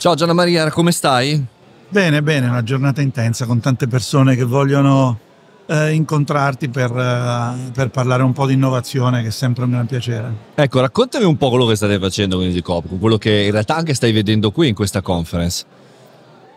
Ciao Gianna Maria, come stai? Bene, bene, una giornata intensa con tante persone che vogliono eh, incontrarti per, eh, per, parlare un po' di innovazione, che è sempre un gran piacere. Ecco, raccontami un po' quello che state facendo con EasyCop, quello che in realtà anche stai vedendo qui in questa conference.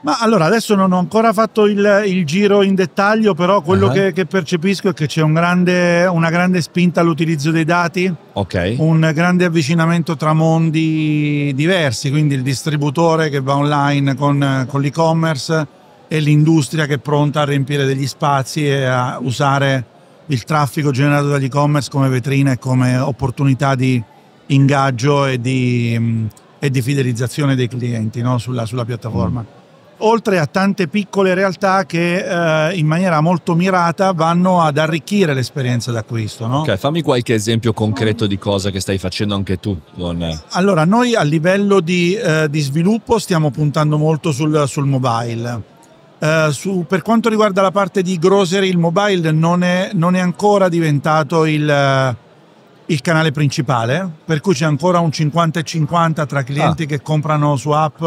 Ma allora adesso non ho ancora fatto il, il giro in dettaglio, però quello uh-huh. che, che, percepisco è che c'è un grande, una grande spinta all'utilizzo dei dati, okay. un grande avvicinamento tra mondi diversi, quindi il distributore che va online con, con l'e-commerce e l'industria che è pronta a riempire degli spazi e a usare il traffico generato dall'e-commerce come vetrina e come opportunità di ingaggio e di, e di fidelizzazione dei clienti no? sulla, sulla, piattaforma. Mm oltre a tante piccole realtà che eh, in maniera molto mirata vanno ad arricchire l'esperienza d'acquisto. No? Okay, fammi qualche esempio concreto di cosa che stai facendo anche tu. Con... Eh. Allora, noi a livello di, eh, di sviluppo stiamo puntando molto sul, sul mobile. Uh, su, per quanto riguarda la parte di grocery, il mobile non è, non è ancora diventato il, uh, il, canale principale, per cui c'è ancora un 50 50 tra clienti ah. che comprano su app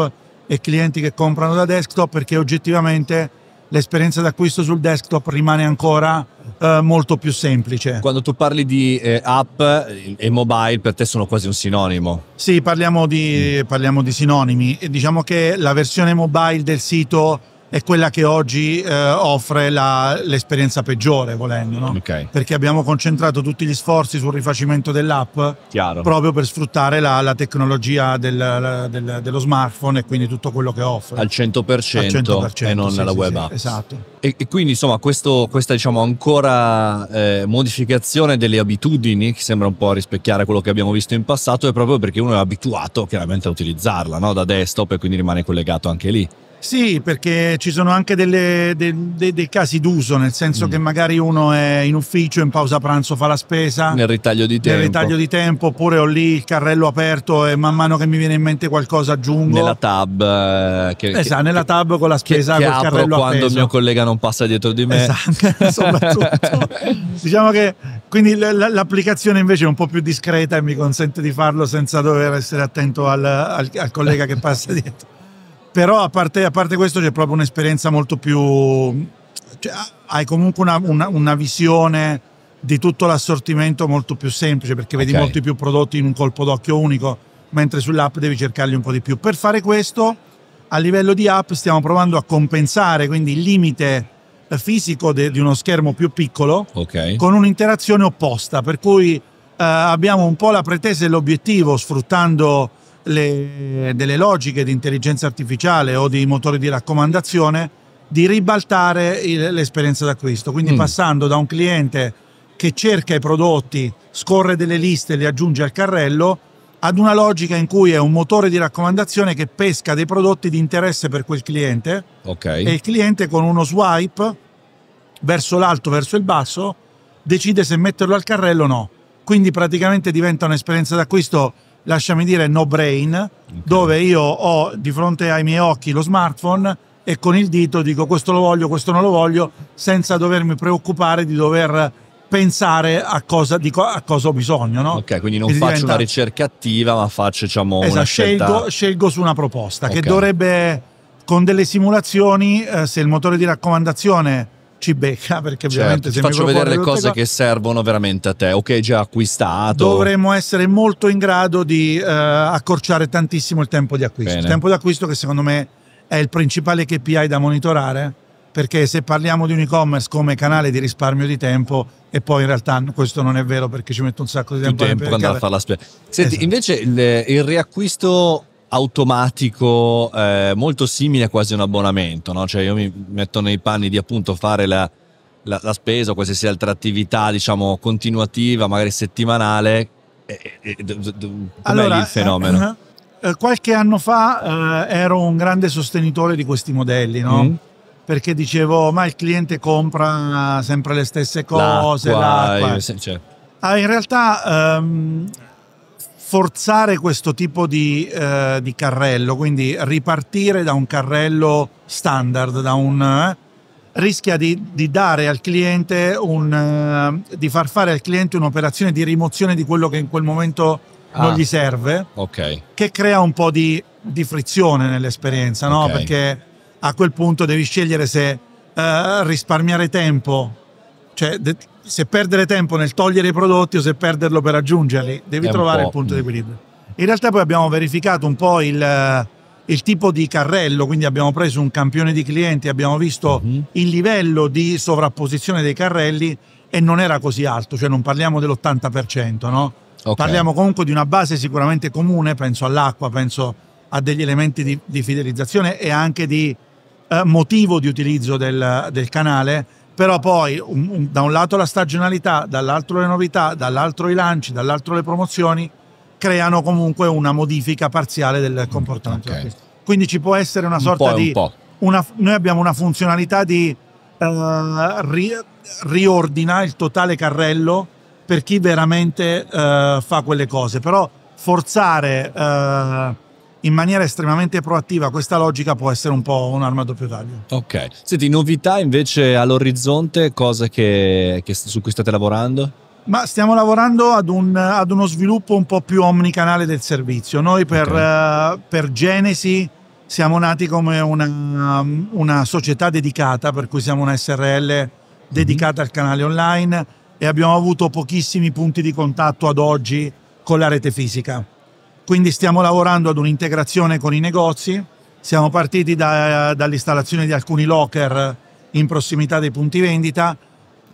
e clienti che comprano da desktop perché oggettivamente l'esperienza d'acquisto sul desktop rimane ancora eh, molto più semplice. Quando tu parli di eh, app eh, e mobile per te sono quasi un sinonimo. Sì, parliamo di, parliamo di sinonimi. E diciamo che la versione mobile del sito è quella che oggi eh, offre l'esperienza peggiore, volendo, no? okay. perché abbiamo concentrato tutti gli sforzi sul rifacimento dell'app Chiaro. proprio per sfruttare la, la tecnologia del, la, del, dello smartphone e quindi tutto quello che offre. Al 100%, Al 100% e non sì, la sì, web sì, app. esatto. E, e, quindi insomma questo, questa diciamo ancora eh, modificazione delle abitudini che sembra un po' rispecchiare quello che abbiamo visto in passato è proprio perché uno è abituato chiaramente a utilizzarla no? da desktop e quindi rimane collegato anche lì. Sì, perché ci sono anche delle, de, de, dei casi d'uso, nel senso mm. che magari uno è in ufficio, in pausa pranzo fa la spesa. Nel ritaglio di tempo. Nel ritaglio di tempo, oppure ho lì il carrello aperto e man mano che mi viene in mente qualcosa aggiungo. Nella tab. Eh, che, esatto, che, nella tab con la spesa, che, che col carrello quando il mio collega non passa dietro di me. Esatto, soprattutto. diciamo che quindi l'applicazione invece è un po' più discreta e mi consente di farlo senza dover essere attento al, al, al collega che passa dietro. Però a parte, a parte questo c'è proprio un'esperienza molto più... Cioè, hai comunque una, una, una visione di tutto l'assortimento molto più semplice perché okay. vedi molti più prodotti in un colpo d'occhio unico, mentre sull'app devi cercarli un po' di più. Per fare questo, a livello di app stiamo provando a compensare quindi il limite fisico di uno schermo più piccolo okay. con un'interazione opposta, per cui eh, abbiamo un po' la pretesa e l'obiettivo sfruttando le, delle logiche di intelligenza artificiale o di motori di raccomandazione di ribaltare il, l'esperienza d'acquisto. Quindi mm. passando da un cliente che cerca i prodotti, scorre delle liste, e li aggiunge al carrello, ad una logica in cui è un motore di raccomandazione che pesca dei prodotti di interesse per quel cliente okay. e il cliente con uno swipe verso l'alto, verso il basso, decide se metterlo al carrello o no. Quindi praticamente diventa un'esperienza d'acquisto lasciami dire, no brain, okay. dove io ho di fronte ai miei occhi lo smartphone e con il dito dico questo lo voglio, questo non lo voglio, senza dovermi preoccupare di dover pensare a cosa, dico, a cosa ho bisogno. No? Ok, quindi non e faccio diventa... una ricerca attiva, ma faccio diciamo, esatto, una scelta... scelgo, su una proposta okay. che dovrebbe, con delle simulazioni, eh, se il motore di raccomandazione ci becca perché certo, ovviamente se faccio vedere le cose che servono veramente a te o che hai già acquistato. Dovremmo essere molto in grado di eh, accorciare tantissimo il tempo di acquisto. Bene. Il tempo di acquisto che secondo me è il principale KPI da monitorare perché se parliamo di un e-commerce come canale di risparmio di tempo e poi in realtà questo non è vero perché ci metto un sacco di tempo, tempo a andare a fare la spesa. Senti, esatto. invece il, il riacquisto automatico eh, molto simile a quasi un abbonamento, no? cioè io mi metto nei panni di appunto fare la, la, la spesa o qualsiasi altra attività diciamo continuativa, magari settimanale, e, e, com'è allora, il fenomeno? Eh, eh, eh qualche anno fa eh, ero un grande sostenitore di questi modelli, no? mm perché dicevo ma il cliente compra sempre le stesse cose l'acqua, l'acqua. Eh, sì, certo. ah, in realtà um, forzare questo tipo di, eh, di, carrello, quindi ripartire da un carrello standard, da un, eh, rischia di, di, dare al cliente un, eh, di far fare al cliente un'operazione di rimozione di quello che in quel momento ah, non gli serve, okay. che crea un po' di, di frizione nell'esperienza, no? okay. perché a quel punto devi scegliere se eh, risparmiare tempo cioè, se perdere tempo nel togliere i prodotti o se perderlo per aggiungerli, devi trovare il punto di mm. equilibrio. In realtà poi abbiamo verificato un po' il, eh, il, tipo di carrello, quindi abbiamo preso un campione di clienti, abbiamo visto uh mhm. -huh. il livello di sovrapposizione dei carrelli e non era così alto, cioè non parliamo dell'80%, no? okay. Parliamo comunque di una base sicuramente comune, penso all'acqua, penso a degli elementi di, di fidelizzazione e anche di eh, motivo di utilizzo del, del canale però poi un, un, da un lato la stagionalità, dall'altro le novità, dall'altro i lanci, dall'altro le promozioni creano comunque una modifica parziale del comportamento. Okay. Quindi ci può essere una sorta un di... Un una, noi abbiamo una funzionalità di uh, ri, riordina il totale carrello per chi veramente uh, fa quelle cose, però forzare... Uh, in maniera estremamente proattiva questa logica può essere un po' un'arma a doppio taglio. Ok, senti, novità invece all'orizzonte, cose che, che, su cui state lavorando? Ma stiamo lavorando ad, un, ad, uno sviluppo un po' più omnicanale del servizio. Noi per, okay. uh, per Genesi siamo nati come una, una, società dedicata, per cui siamo una SRL mhm. dedicata mm -hmm. al canale online e abbiamo avuto pochissimi punti di contatto ad oggi con la rete fisica. Quindi stiamo lavorando ad un'integrazione con i negozi, siamo partiti da, dall'installazione di alcuni locker in prossimità dei punti vendita,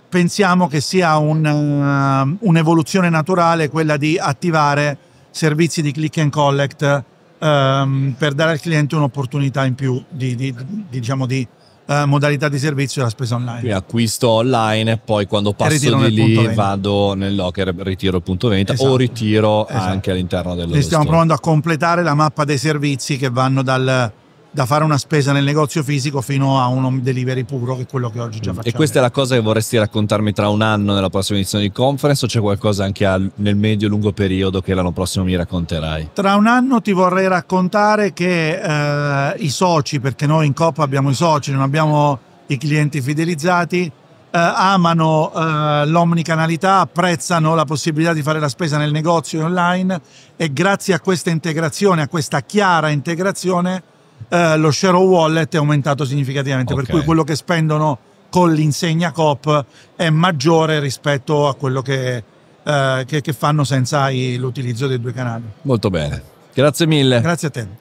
pensiamo che sia eh, un'evoluzione naturale quella di attivare servizi di click and collect um, per dare al cliente un'opportunità in più di, di, di, diciamo di eh, modalità di servizio della spesa online. Quindi acquisto online e poi quando passo di lì vado nel locker, ritiro il punto vendita esatto. o ritiro esatto. anche all'interno dello Quindi stiamo store. provando a completare la mappa dei servizi che vanno dal da fare una spesa nel negozio fisico fino a un home delivery puro, che è quello che oggi già mm. facciamo. E questa è la cosa che vorresti raccontarmi tra un anno nella prossima edizione di conference o c'è qualcosa anche nel medio-lungo periodo che l'anno prossimo mi racconterai? Tra un anno ti vorrei raccontare che eh, i soci, perché noi in Coppa abbiamo i soci, non abbiamo i clienti fidelizzati, eh, amano eh, l'omnicanalità, apprezzano la possibilità di fare la spesa nel negozio online e grazie a questa integrazione, a questa chiara integrazione, eh, lo share of wallet è aumentato significativamente, okay. per cui quello che spendono con l'insegna COP è maggiore rispetto a quello che, eh, che, che fanno senza l'utilizzo dei due canali. Molto bene, grazie mille. Grazie a te.